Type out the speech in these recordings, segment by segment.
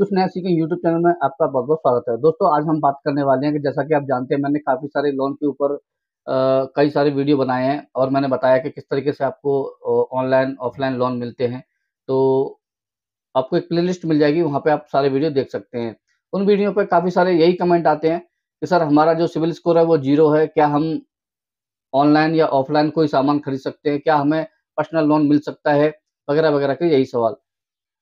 कुछ नया सीखें यूट्यूब चैनल में आपका बहुत बहुत स्वागत है दोस्तों आज हम बात करने वाले हैं कि जैसा कि आप जानते हैं मैंने काफ़ी सारे लोन के ऊपर कई सारे वीडियो बनाए हैं और मैंने बताया कि किस तरीके से आपको ऑनलाइन ऑफलाइन लोन मिलते हैं तो आपको एक प्ले मिल जाएगी वहाँ पर आप सारे वीडियो देख सकते हैं उन वीडियो पर काफ़ी सारे यही कमेंट आते हैं कि सर हमारा जो सिविल स्कोर है वो जीरो है क्या हम ऑनलाइन या ऑफलाइन कोई सामान खरीद सकते हैं क्या हमें पर्सनल लोन मिल सकता है वगैरह वगैरह के यही सवाल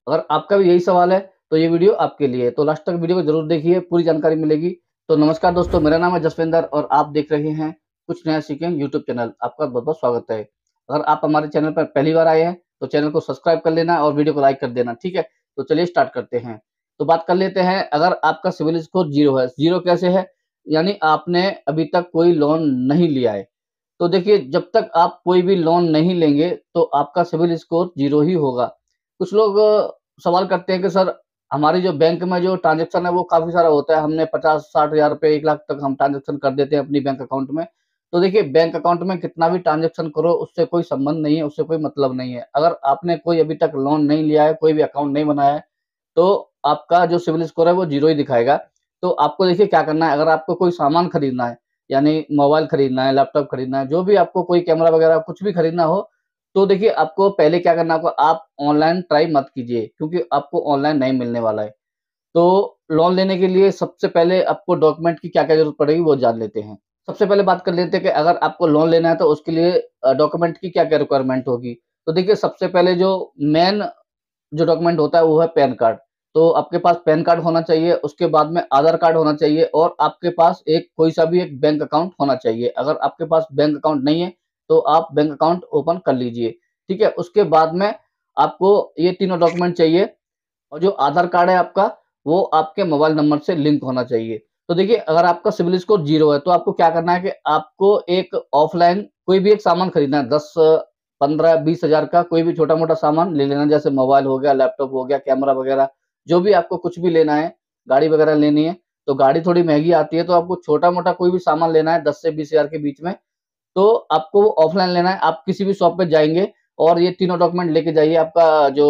अगर आपका भी यही सवाल है तो ये वीडियो आपके लिए तो लास्ट तक वीडियो को जरूर देखिए पूरी जानकारी मिलेगी तो नमस्कार दोस्तों मेरा नाम है जसविंदर और आप देख रहे हैं कुछ नया सीखें यूट्यूब चैनल आपका बहुत बहुत स्वागत है अगर आप हमारे चैनल पर पहली बार आए हैं तो चैनल को सब्सक्राइब कर लेना और वीडियो को लाइक कर देना ठीक है तो चलिए स्टार्ट करते हैं तो बात कर लेते हैं अगर आपका सिविल स्कोर जीरो है जीरो कैसे है यानी आपने अभी तक कोई लोन नहीं लिया है तो देखिए जब तक आप कोई भी लोन नहीं लेंगे तो आपका सिविल स्कोर जीरो ही होगा कुछ लोग सवाल करते हैं कि सर हमारी जो बैंक में जो ट्रांजेक्शन है वो काफी सारा होता है हमने पचास साठ हजार रुपये एक लाख तक हम ट्रांजेक्शन कर देते हैं अपनी बैंक अकाउंट में तो देखिए बैंक अकाउंट में कितना भी ट्रांजेक्शन करो उससे कोई संबंध नहीं है उससे कोई मतलब नहीं है अगर आपने कोई अभी तक लोन नहीं लिया है कोई भी अकाउंट नहीं बनाया है तो आपका जो सिविल स्कोर है वो जीरो ही दिखाएगा तो आपको देखिए क्या करना है अगर आपको कोई सामान खरीदना है यानी मोबाइल खरीदना है लैपटॉप खरीदना है जो भी आपको कोई कैमरा वगैरह कुछ भी खरीदना हो तो देखिए आपको पहले क्या करना आपको आप ऑनलाइन ट्राई मत कीजिए क्योंकि आपको ऑनलाइन नहीं मिलने वाला है तो लोन लेने के लिए सबसे पहले आपको डॉक्यूमेंट की क्या क्या जरूरत पड़ेगी वो जान लेते हैं सबसे पहले बात कर लेते हैं कि अगर आपको लोन लेना है तो उसके लिए डॉक्यूमेंट की क्या क्या रिक्वायरमेंट होगी तो देखिए सबसे पहले जो मेन जो डॉक्यूमेंट होता है वो है पैन कार्ड तो आपके पास पैन कार्ड होना चाहिए उसके बाद में आधार कार्ड होना चाहिए और आपके पास एक कोई सा भी एक बैंक अकाउंट होना चाहिए अगर आपके पास बैंक अकाउंट नहीं है तो आप बैंक अकाउंट ओपन कर लीजिए ठीक है उसके बाद में आपको ये तीनों डॉक्यूमेंट चाहिए और जो आधार कार्ड है आपका वो आपके मोबाइल नंबर से लिंक होना चाहिए तो देखिए अगर आपका सिविल स्कोर जीरो है तो आपको क्या करना है कि आपको एक ऑफलाइन कोई भी एक सामान खरीदना है दस पंद्रह बीस हजार का कोई भी छोटा मोटा सामान ले लेना जैसे मोबाइल हो गया लैपटॉप हो गया कैमरा वगैरह जो भी आपको कुछ भी लेना है गाड़ी वगैरह लेनी है तो गाड़ी थोड़ी महंगी आती है तो आपको छोटा मोटा कोई भी सामान लेना है दस से बीस हजार के बीच में तो आपको ऑफलाइन लेना है आप किसी भी शॉप पे जाएंगे और ये तीनों डॉक्यूमेंट लेके जाइए आपका जो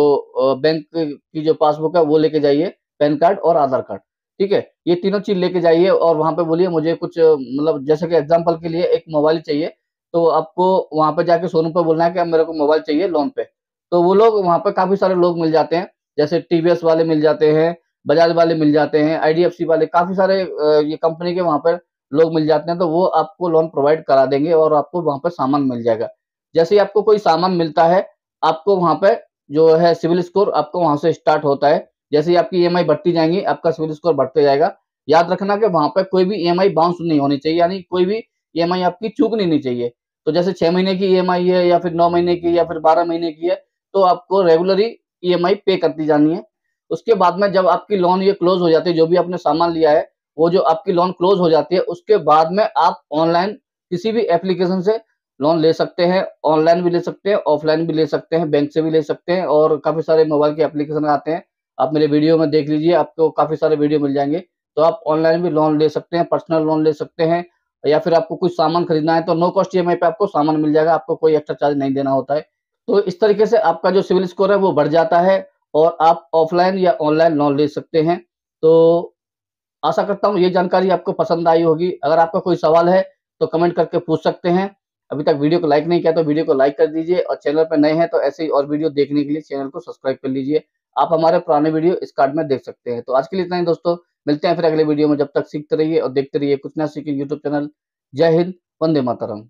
बैंक की जो पासबुक है वो लेके जाइए पैन कार्ड और आधार कार्ड ठीक है ये तीनों चीज लेके जाइए और वहां पे बोलिए मुझे कुछ मतलब जैसे कि एग्जाम्पल के लिए एक मोबाइल चाहिए तो आपको वहां पे जाके शोरूम पे बोलना है कि मेरे को मोबाइल चाहिए लोन पे तो वो लोग वहां पे काफी सारे लोग मिल जाते हैं जैसे टीवीएस वाले मिल जाते हैं बजाज वाले मिल जाते हैं आईडीएफसी वाले काफी सारे ये कंपनी के वहां पर लोग मिल जाते हैं तो वो आपको लोन प्रोवाइड करा देंगे और आपको वहाँ पर सामान मिल जाएगा जैसे ही आपको कोई सामान मिलता है आपको वहाँ पर जो है सिविल स्कोर आपको वहाँ से स्टार्ट होता है जैसे ही आपकी ई e बढ़ती जाएंगी आपका सिविल स्कोर बढ़ते जाएगा याद रखना कि वहाँ पर कोई भी ई e बाउंस नहीं होनी चाहिए यानी कोई भी ई e आपकी चूक नहीं, चाहिए तो जैसे छः महीने की ई है या फिर नौ महीने की या फिर बारह महीने की है तो आपको रेगुलरली ई पे करती जानी है उसके बाद में जब आपकी लोन ये क्लोज हो जाती है जो भी आपने सामान लिया है वो जो आपकी लोन क्लोज हो जाती है उसके बाद में आप ऑनलाइन किसी भी एप्लीकेशन से लोन ले सकते हैं ऑनलाइन भी ले सकते हैं ऑफलाइन भी ले सकते हैं बैंक से भी ले सकते हैं और काफ़ी सारे मोबाइल के एप्लीकेशन आते हैं आप मेरे वीडियो में देख लीजिए आपको काफ़ी सारे वीडियो मिल जाएंगे तो आप ऑनलाइन भी लोन ले सकते हैं पर्सनल लोन ले सकते हैं या फिर आपको कुछ सामान खरीदना है तो नो कॉस्ट ई पे आपको सामान मिल जाएगा आपको कोई एक्स्ट्रा चार्ज नहीं देना होता है तो इस तरीके से आपका जो सिविल स्कोर है वो बढ़ जाता है और आप ऑफलाइन या ऑनलाइन लोन ले सकते हैं तो आशा करता हूँ ये जानकारी आपको पसंद आई होगी अगर आपका कोई सवाल है तो कमेंट करके पूछ सकते हैं अभी तक वीडियो को लाइक नहीं किया तो वीडियो को लाइक कर दीजिए और चैनल पर नए हैं तो ऐसे ही और वीडियो देखने के लिए चैनल को सब्सक्राइब कर लीजिए आप हमारे पुराने वीडियो इस कार्ड में देख सकते हैं तो आज के लिए इतना ही दोस्तों मिलते हैं फिर अगले वीडियो में जब तक सीखते रहिए और देखते रहिए कुछ ना सीखें यूट्यूब चैनल जय हिंद वंदे मातरम